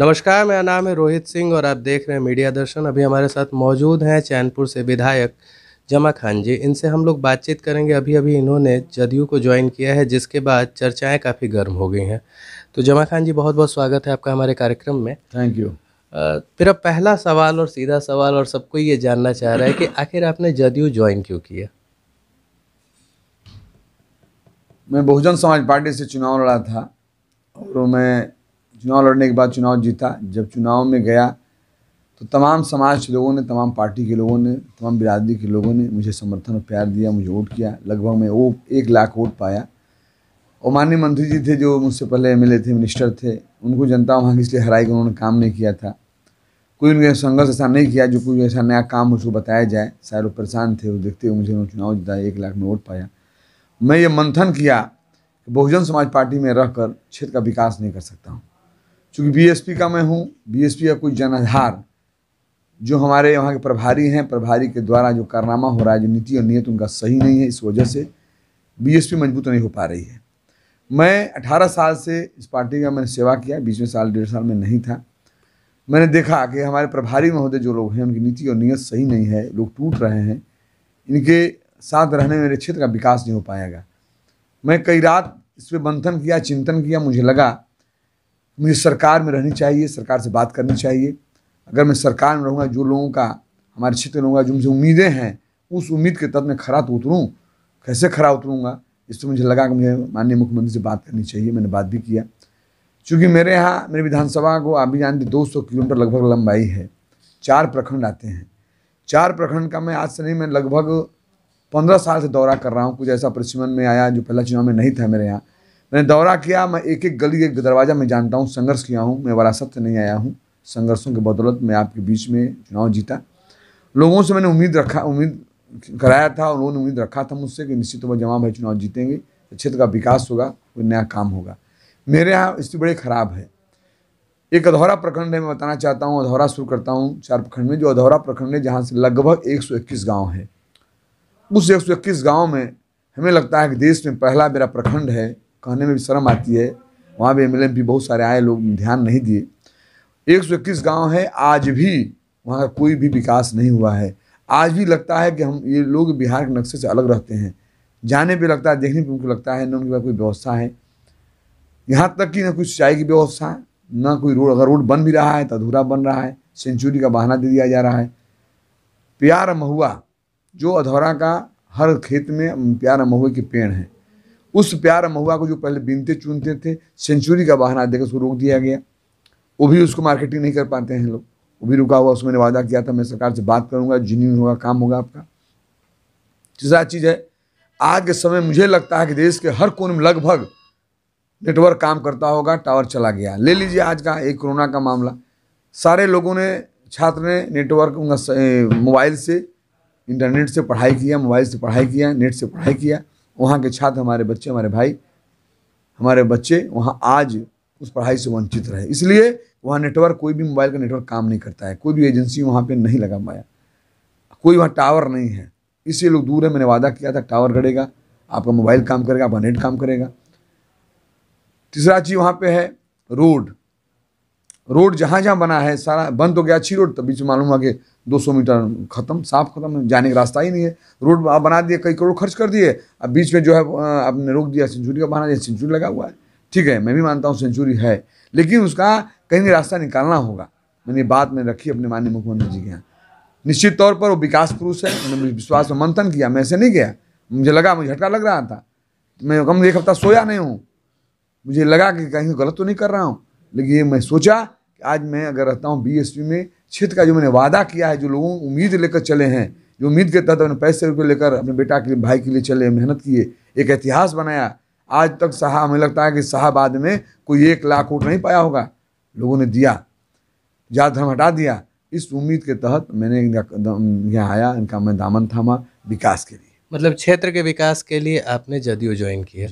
नमस्कार मेरा नाम है रोहित सिंह और आप देख रहे हैं मीडिया दर्शन अभी हमारे साथ मौजूद हैं चैनपुर से विधायक जमा खान जी इनसे हम लोग बातचीत करेंगे अभी अभी इन्होंने जदयू को ज्वाइन किया है जिसके बाद चर्चाएं काफ़ी गर्म हो गई हैं तो जमा खान जी बहुत बहुत स्वागत है आपका हमारे कार्यक्रम में थैंक यू मेरा पहला सवाल और सीधा सवाल और सबको ये जानना चाह रहा है कि आखिर आपने जदयू ज्वाइन क्यों किया मैं बहुजन समाज पार्टी से चुनाव लड़ा था और मैं चुनाव लड़ने के बाद चुनाव जीता जब चुनाव में गया तो तमाम समाज के लोगों ने तमाम पार्टी के लोगों ने तमाम बिरादरी के लोगों ने मुझे समर्थन और प्यार दिया मुझे वोट किया लगभग मैं वो एक लाख वोट पाया और माननीय मंत्री जी थे जो मुझसे पहले एम थे मिनिस्टर थे उनको जनता वहाँ इसलिए हराई कि उन्होंने काम नहीं किया था कोई उनके संघर्ष ऐसा नहीं किया जो कोई ऐसा नया काम उसको बताया जाए शायद वो परेशान थे वो देखते हुए मुझे उन्होंने चुनाव जिताया एक लाख में वोट पाया मैं ये मंथन किया कि बहुजन समाज पार्टी में रहकर क्षेत्र का विकास नहीं कर सकता हूँ चूँकि बीएसपी का मैं हूँ बीएसपी का कोई जनाधार जो हमारे यहाँ के प्रभारी हैं प्रभारी के द्वारा जो कारनामा हो रहा है जो नीति और नीयत उनका सही नहीं है इस वजह से बीएसपी मजबूत नहीं हो पा रही है मैं 18 साल से इस पार्टी का मैंने सेवा किया बीसवें साल डेढ़ साल में नहीं था मैंने देखा कि हमारे प्रभारी महोदय जो लोग हैं उनकी नीति और नीयत सही नहीं है लोग टूट रहे हैं इनके साथ रहने में मेरे क्षेत्र का विकास नहीं हो पाएगा मैं कई रात इस पर मंथन किया चिंतन किया मुझे लगा मुझे सरकार में रहनी चाहिए सरकार से बात करनी चाहिए अगर मैं सरकार में रहूँगा जो लोगों का हमारे क्षेत्र में रहूँगा जो मुझे उम्मीदें हैं उस उम्मीद के तहत मैं खरा तो उतरूँ कैसे खरा उतरूँगा इससे मुझे लगा कि मुझे माननीय मुख्यमंत्री से बात करनी चाहिए मैंने बात भी किया चूँकि मेरे यहाँ मेरे विधानसभा को आप भी जानते दो सौ किलोमीटर लगभग लंबाई है चार प्रखंड आते हैं चार प्रखंड का मैं आज से नहीं मैं लगभग पंद्रह साल से दौरा कर रहा हूँ कुछ ऐसा परिसीमन में आया जो पहला चुनाव में नहीं था मेरे यहाँ मैंने दौरा किया मैं एक एक गली एक दरवाज़ा में जानता हूँ संघर्ष किया हूँ मैं वरासत से नहीं आया हूँ संघर्षों के बदौलत मैं आपके बीच में चुनाव जीता लोगों से मैंने उम्मीद रखा उम्मीद कराया था उन्होंने उम्मीद रखा था मुझसे कि निश्चित तौर पर जमा भाई चुनाव जीतेंगे क्षेत्र का विकास होगा कोई नया काम होगा मेरे यहाँ स्थिति बड़ी ख़राब है एक अधौरा प्रखंड है मैं बताना चाहता हूँ अधौरा शुरू करता हूँ चार प्रखंड में जो अधौरा प्रखंड है जहाँ से लगभग इक्कीस गाँव है उस इक्कीस गाँव में हमें लगता है कि देश में पहला मेरा प्रखंड है कहने में भी शर्म आती है वहाँ भी एम भी बहुत सारे आए लोग ध्यान नहीं दिए एक सौ इक्कीस गाँव है आज भी वहाँ का कोई भी विकास नहीं हुआ है आज भी लगता है कि हम ये लोग बिहार के नक्शे से अलग रहते हैं जाने पे लगता है देखने पे उनको लगता है न उनके पास कोई व्यवस्था है यहाँ तक कि ना कोई सिंचाई की व्यवस्था है ना कोई रोड अगर रोड बन भी रहा है तो अधूरा बन रहा है सेंचुरी का बहाना दे दिया जा रहा है प्यार महुआ जो अधौरा का हर खेत में प्यार महुए के पेड़ हैं उस प्यार महुआ को जो पहले बीनते चुनते थे सेंचुरी का बहाना देकर उसको रोक दिया गया वो भी उसको मार्केटिंग नहीं कर पाते हैं लोग वो भी रुका हुआ उसमें वादा किया था मैं सरकार से बात करूंगा जिन्यून होगा काम होगा आपका तीसरा चीज़ है आज के समय मुझे लगता है कि देश के हर कोने में लगभग नेटवर्क काम करता होगा टावर चला गया ले लीजिए आज का एक कोरोना का मामला सारे लोगों ने छात्र ने नेटवर्क मोबाइल से इंटरनेट से पढ़ाई किया मोबाइल से पढ़ाई किया नेट से पढ़ाई किया वहाँ के छात्र हमारे बच्चे हमारे भाई हमारे बच्चे वहाँ आज उस पढ़ाई से वंचित रहे इसलिए वहाँ नेटवर्क कोई भी मोबाइल का नेटवर्क काम नहीं करता है कोई भी एजेंसी वहाँ पर नहीं लगा पाया कोई वहाँ टावर नहीं है इसलिए लोग दूर है मैंने वादा किया था टावर घड़ेगा आपका मोबाइल काम करेगा आपका नेट काम करेगा तीसरा चीज़ वहाँ पे है रोड रोड जहाँ जहाँ बना है सारा बंद हो गया अच्छी रोड तो बीच में मालूम हुआ कि 200 मीटर खत्म साफ खत्म जाने का रास्ता ही नहीं है रोड आप बना दिए कई करोड़ खर्च कर दिए अब बीच में जो है आपने रोक दिया सेंचुरी का बना दिया सेंचुरी लगा हुआ है ठीक है मैं भी मानता हूँ सेंचुरी है लेकिन उसका कहीं रास्ता निकालना होगा मैंने बात में रखी अपने माननीय मुख्यमंत्री जी के यहाँ निश्चित तौर पर वो विकास पुरुष है मैंने विश्वास में मंथन किया मैं ऐसे नहीं गया मुझे लगा मुझे झटका लग रहा था मैं कम एक हफ्ता सोया नहीं हूँ मुझे लगा कि कहीं गलत तो नहीं कर रहा हूँ लेकिन ये मैं सोचा आज मैं अगर रहता हूँ बीएसपी में क्षेत्र का जो मैंने वादा किया है जो लोगों उम्मीद लेकर चले हैं जो उम्मीद के तहत मैंने पैसे रुपये लेकर अपने बेटा के लिए भाई के लिए चले मेहनत किए एक इतिहास बनाया आज तक शाह हमें लगता है कि शाहबाद में कोई एक लाख वोट नहीं पाया होगा लोगों ने दिया जात धर्म हटा दिया इस उम्मीद के तहत मैंने यहाँ आया इनका मैं दामन थामा विकास के लिए मतलब क्षेत्र के विकास के लिए आपने जदयू ज्वाइन किया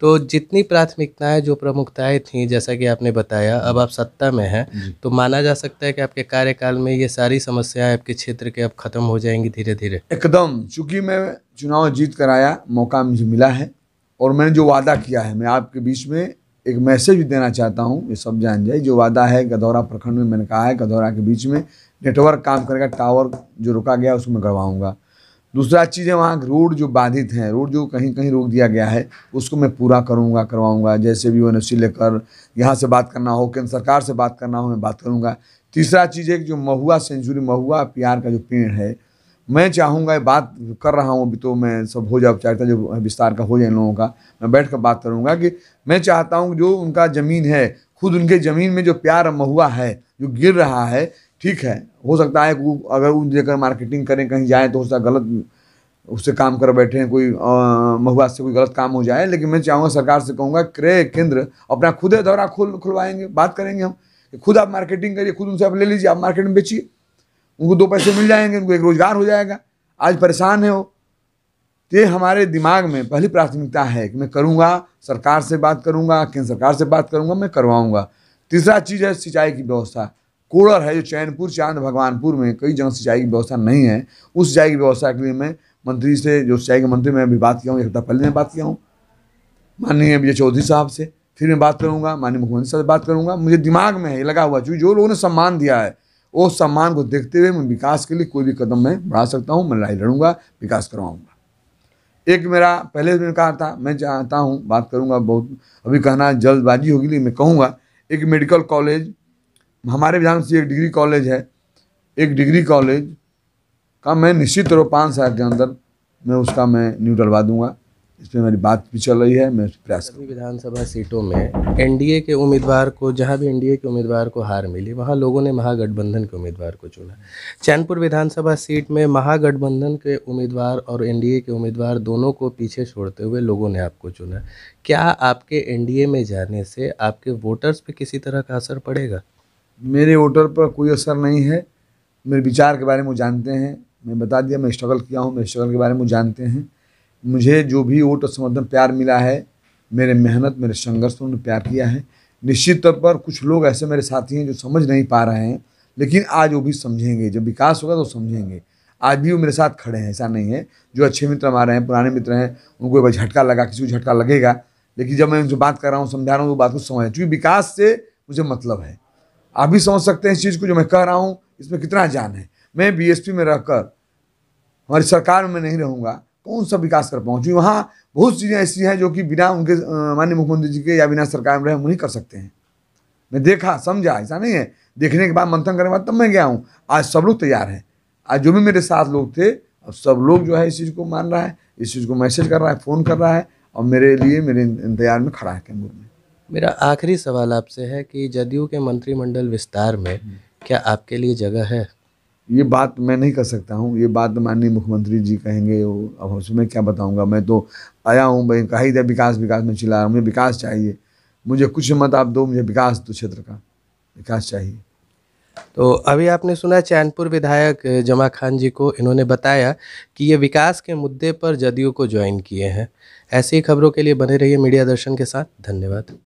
तो जितनी प्राथमिकताएं जो प्रमुखताएं थीं जैसा कि आपने बताया अब आप सत्ता में हैं तो माना जा सकता है कि आपके कार्यकाल में ये सारी समस्याएं आपके क्षेत्र के अब खत्म हो जाएंगी धीरे धीरे एकदम चूंकि मैं चुनाव जीत कर आया मौका मुझे मिला है और मैंने जो वादा किया है मैं आपके बीच में एक मैसेज भी देना चाहता हूँ ये सब जान जाए जो वादा है गधौरा प्रखंड में मैंने कहा है गधौरा के बीच में नेटवर्क काम करेगा टावर जो रुका गया उसको मैं गड़वाऊँगा दूसरा चीज़ है वहाँ रोड जो बाधित हैं रोड जो कहीं कहीं रोक दिया गया है उसको मैं पूरा करूँगा करवाऊँगा जैसे भी सी लेकर यहाँ से बात करना हो केंद्र सरकार से बात करना हो मैं बात करूँगा तीसरा चीज़ है कि जो महुआ सेंचुरी महुआ प्यार का जो पेड़ है मैं चाहूँगा बात कर रहा हूँ अभी तो मैं सब हो जाए औपचारिकता जो विस्तार का हो जाए इन लोगों का मैं बैठ कर बात करूँगा कि मैं चाहता हूँ जो उनका ज़मीन है खुद उनके ज़मीन में जो प्यार महुआ है जो गिर रहा है ठीक है हो सकता है अगर उन देकर मार्केटिंग करें कहीं जाएँ तो हो सकता गलत उससे काम कर बैठे हैं कोई महुआ से कोई गलत काम हो जाए लेकिन मैं चाहूँगा सरकार से कहूँगा क्रय केंद्र अपना खुद दौरा खोल खुलवाएंगे बात करेंगे हम खुद आप मार्केटिंग करिए खुद उनसे आप ले लीजिए आप मार्केट में बेचिए उनको दो पैसे मिल जाएंगे उनको एक रोज़गार हो जाएगा आज परेशान है वो तो ये हमारे दिमाग में पहली प्राथमिकता है कि मैं करूँगा सरकार से बात करूँगा केंद्र सरकार से बात करूँगा मैं करवाऊँगा तीसरा चीज़ है सिंचाई की व्यवस्था कोड़र है जो चैनपुर चांद भगवानपुर में कई जगह सिंचाई की व्यवस्था नहीं है उस सिंचाई की व्यवस्था के लिए मैं मंत्री से जो सिंचाई के मंत्री मैं अभी बात किया हूँ एक हफ्ता पहले मैं बात किया हूँ माननीय विजय चौधरी साहब से फिर मैं बात करूँगा माननीय मुख्यमंत्री साहब से बात करूँगा मुझे दिमाग में है लगा हुआ चूँकि जो लोगों ने सम्मान दिया है उस सम्मान को देखते हुए मैं विकास के लिए कोई भी कदम मैं बढ़ा सकता हूँ मैं लड़ाई लड़ूंगा विकास करवाऊँगा एक मेरा पहले मैंने कहा था मैं चाहता हूँ बात करूँगा बहुत अभी कहना जल्दबाजी होगी लेकिन मैं कहूँगा एक मेडिकल कॉलेज हमारे विधान से एक डिग्री कॉलेज है एक डिग्री कॉलेज का मैं निश्चित तौर पर पाँच साल के अंदर मैं उसका मैं न्यू डलवा दूंगा इस पर मेरी बात भी चल रही है मैं प्रयास सभी विधानसभा सीटों में एनडीए के उम्मीदवार को जहां भी एनडीए के उम्मीदवार को हार मिली वहां लोगों ने महागठबंधन के उम्मीदवार को चुना चैनपुर विधानसभा सीट में महागठबंधन के उम्मीदवार और एनडीए के उम्मीदवार दोनों को पीछे छोड़ते हुए लोगों ने आपको चुना क्या आपके एन में जाने से आपके वोटर्स पर किसी तरह का असर पड़ेगा मेरे वोटर पर कोई असर नहीं है मेरे विचार के बारे में जानते हैं मैं बता दिया मैं स्ट्रगल किया हूँ मेरे स्ट्रगल के बारे में जानते हैं मुझे जो भी वोट समर्थन प्यार मिला है मेरे मेहनत मेरे संघर्ष उन्होंने प्यार किया है निश्चित तौर पर कुछ लोग ऐसे मेरे साथी हैं जो समझ नहीं पा रहे हैं लेकिन आज वो भी समझेंगे जब विकास होगा तो समझेंगे आज भी वो मेरे साथ खड़े हैं ऐसा नहीं है जो अच्छे मित्र हमारे हैं पुराने मित्र हैं उनको एक झटका लगा किसी को झटका लगेगा लेकिन जब मैं उनसे बात कर रहा हूँ समझा रहा हूँ तो वो बात को समझ चूँकि विकास से मुझे मतलब है आप भी समझ सकते हैं इस चीज़ को जो मैं कह रहा हूँ इसमें कितना जान है मैं बीएसपी में रहकर हमारी सरकार में नहीं रहूँगा कौन सा विकास कर पाऊँ चूँकि वहाँ बहुत चीज़ें ऐसी हैं जो कि बिना उनके माननीय मुख्यमंत्री जी के या बिना सरकार में रहे वो नहीं कर सकते हैं मैं देखा समझा ऐसा नहीं है देखने के बाद मंथन करने के बाद तब मैं गया हूँ आज सब लोग तैयार हैं आज जो भी मेरे साथ लोग थे अब सब लोग जो है इस चीज़ को मान रहा है इस चीज़ को मैसेज कर रहा है फ़ोन कर रहा है और मेरे लिए मेरे इंतजार में खड़ा है कैमूर में मेरा आखिरी सवाल आपसे है कि जदयू के मंत्रिमंडल विस्तार में क्या आपके लिए जगह है ये बात मैं नहीं कर सकता हूँ ये बात माननीय मुख्यमंत्री जी कहेंगे अब उसमें क्या बताऊँगा मैं तो आया हूँ भाई कहा ही था विकास विकास में चिल्ला रहा हूँ मुझे विकास चाहिए मुझे कुछ मत आप दो मुझे विकास दो तो क्षेत्र का विकास चाहिए तो अभी आपने सुना चैनपुर विधायक जमा खान जी को इन्होंने बताया कि ये विकास के मुद्दे पर जदयू को ज्वाइन किए हैं ऐसी खबरों के लिए बने रहिए मीडिया दर्शन के साथ धन्यवाद